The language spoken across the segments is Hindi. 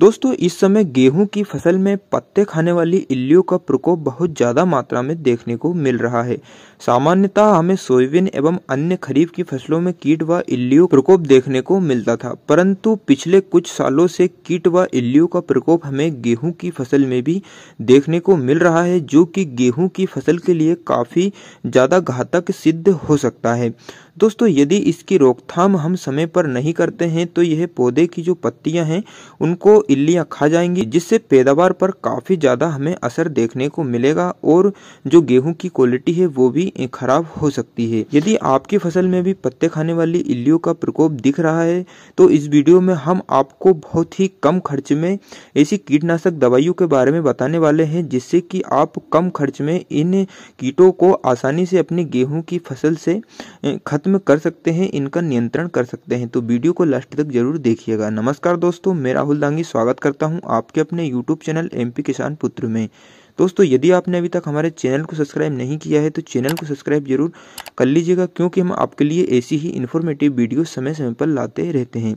दोस्तों इस समय गेहूं की फसल में पत्ते खाने वाली इल्लियों का प्रकोप बहुत ज़्यादा मात्रा में देखने को मिल रहा है सामान्यतः हमें सोयाबीन एवं अन्य खरीफ की फसलों में कीट व इल्लियों प्रकोप देखने को मिलता था परंतु पिछले कुछ सालों से कीट व इल्लियों का प्रकोप हमें गेहूं की फसल में भी देखने को मिल रहा है जो कि गेहूं की फसल के लिए काफ़ी ज़्यादा घातक सिद्ध हो सकता है दोस्तों यदि इसकी रोकथाम हम समय पर नहीं करते हैं तो यह पौधे की जो पत्तियां हैं उनको इल्लियाँ खा जाएंगी जिससे पैदावार पर काफ़ी ज़्यादा हमें असर देखने को मिलेगा और जो गेहूं की क्वालिटी है वो भी खराब हो सकती है यदि आपकी फसल में भी पत्ते खाने वाली इल्लियों का प्रकोप दिख रहा है तो इस वीडियो में हम आपको बहुत ही कम खर्च में ऐसी कीटनाशक दवाइयों के बारे में बताने वाले हैं जिससे कि आप कम खर्च में इन कीटों को आसानी से अपने गेहूं की फसल से में कर सकते हैं इनका नियंत्रण कर सकते हैं तो वीडियो को लास्ट तक जरूर देखिएगा नमस्कार दोस्तों मैं राहुल दांगी स्वागत करता हूं आपके अपने यूट्यूब चैनल एम किसान पुत्र में दोस्तों यदि आपने अभी तक हमारे चैनल को सब्सक्राइब नहीं किया है तो चैनल को सब्सक्राइब जरूर कर लीजिएगा क्योंकि हम आपके लिए ऐसी ही इन्फॉर्मेटिव वीडियो समय समय पर लाते रहते हैं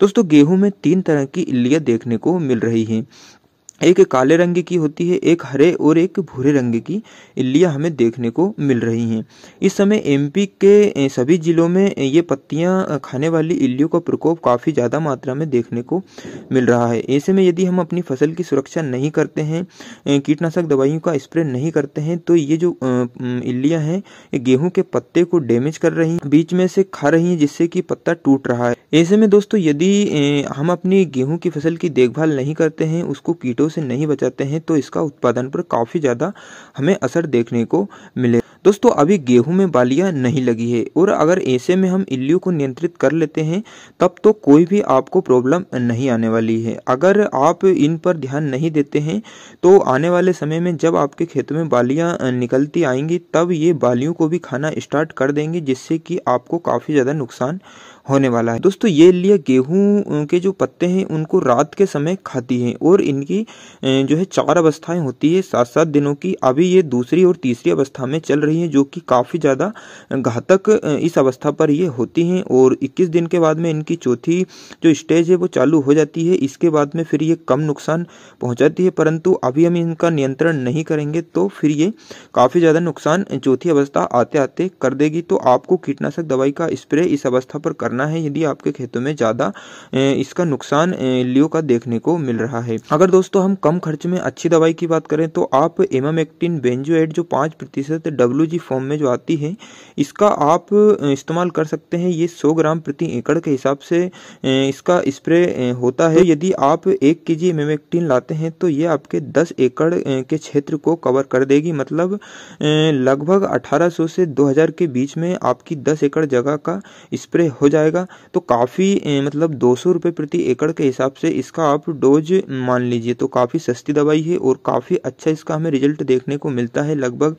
दोस्तों गेहूं में तीन तरह की इल्लियाँ देखने को मिल रही हैं एक काले रंग की होती है एक हरे और एक भूरे रंग की इल्लियाँ हमें देखने को मिल रही हैं इस समय एमपी के सभी जिलों में ये पत्तियाँ खाने वाली इल्लियों का प्रकोप काफ़ी ज़्यादा मात्रा में देखने को मिल रहा है ऐसे में यदि हम अपनी फसल की सुरक्षा नहीं करते हैं कीटनाशक दवाइयों का स्प्रे नहीं करते हैं तो ये जो इल्लियाँ हैं गेहूँ के पत्ते को डैमेज कर रही हैं बीच में से खा रही हैं जिससे कि पत्ता टूट रहा है ऐसे में दोस्तों यदि हम अपनी गेहूँ की फसल की देखभाल नहीं करते हैं उसको कीटों कीटों से नहीं बचाते हैं तो इसका उत्पादन पर काफ़ी ज़्यादा हमें असर देखने को मिले दोस्तों अभी गेहूं में बालियां नहीं लगी है और अगर ऐसे में हम इल्लियों को नियंत्रित कर लेते हैं तब तो कोई भी आपको प्रॉब्लम नहीं आने वाली है अगर आप इन पर ध्यान नहीं देते हैं तो आने वाले समय में जब आपके खेतों में बालियां निकलती आएंगी तब ये बालियों को भी खाना स्टार्ट कर देंगे जिससे कि आपको काफ़ी ज़्यादा नुकसान होने वाला है दोस्तों ये लिए गेहूं के जो पत्ते हैं उनको रात के समय खाती हैं और इनकी जो है चार अवस्थाएं होती है सात सात दिनों की अभी ये दूसरी और तीसरी अवस्था में चल रही रही हैं जो कि काफ़ी ज़्यादा घातक इस अवस्था पर ये होती हैं और 21 दिन के बाद में इनकी चौथी जो स्टेज है वो चालू हो जाती है इसके बाद में फिर ये कम नुकसान पहुंचाती है परंतु अभी हम इनका नियंत्रण नहीं करेंगे तो फिर ये काफ़ी ज़्यादा नुकसान चौथी अवस्था आते आते कर देगी तो आपको कीटनाशक दवाई का स्प्रे इस अवस्था पर करना है यदि आपके खेतों में ज़्यादा इसका नुकसान लियो का देखने को मिल रहा है अगर दोस्तों हम कम खर्च में अच्छी दवाई की बात करें तो आप एमामेक्टिन बेंजोएड जो पाँच प्रतिशत डब्ल्यू जी फॉर्म में जो आती है इसका आप इस्तेमाल कर सकते हैं ये 100 ग्राम प्रति एकड़ के हिसाब से इसका स्प्रे होता है यदि आप एक के जी मेमेक्टीन लाते हैं तो ये आपके 10 एकड़ के क्षेत्र को कवर कर देगी मतलब लगभग 1800 से 2000 के बीच में आपकी 10 एकड़ जगह का स्प्रे हो जाएगा तो काफ़ी मतलब दो सौ प्रति एकड़ के हिसाब से इसका आप डोज मान लीजिए तो काफ़ी सस्ती दवाई है और काफ़ी अच्छा इसका हमें रिजल्ट देखने को मिलता है लगभग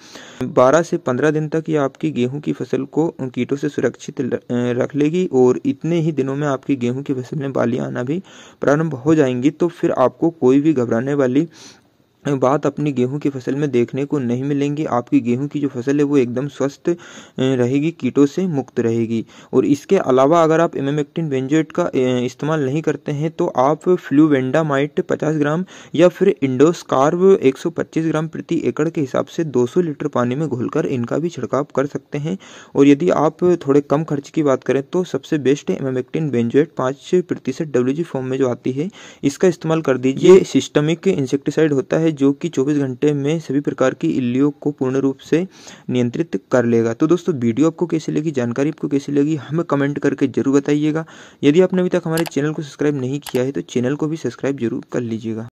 बारह से पंद्रह दिन तक ये आपकी गेहूं की फसल को कीटों से सुरक्षित रख लेगी और इतने ही दिनों में आपकी गेहूं की फसल में बालियां आना भी प्रारंभ हो जाएंगी तो फिर आपको कोई भी घबराने वाली बात अपनी गेहूं की फसल में देखने को नहीं मिलेंगी आपकी गेहूं की जो फसल है वो एकदम स्वस्थ रहेगी कीटों से मुक्त रहेगी और इसके अलावा अगर आप इमेमेक्टिन बेंजोइट का इस्तेमाल नहीं करते हैं तो आप फ्लूवेंडामाइट 50 ग्राम या फिर इंडोस्कार्व 125 ग्राम प्रति एकड़ के हिसाब से 200 लीटर पानी में घुल इनका भी छिड़काव कर सकते हैं और यदि आप थोड़े कम खर्च की बात करें तो सबसे बेस्ट है इमेमेक्टिन पाँच प्रतिशत डब्ल्यू फॉर्म में जो आती है इसका इस्तेमाल कर दीजिए सिस्टमिक इंसेक्टिसाइड होता है जो कि 24 घंटे में सभी प्रकार की इल्लियों को पूर्ण रूप से नियंत्रित कर लेगा तो दोस्तों वीडियो आपको कैसी लगी जानकारी आपको कैसी लगी हमें कमेंट करके जरूर बताइएगा यदि आपने अभी तक हमारे चैनल को सब्सक्राइब नहीं किया है तो चैनल को भी सब्सक्राइब जरूर कर लीजिएगा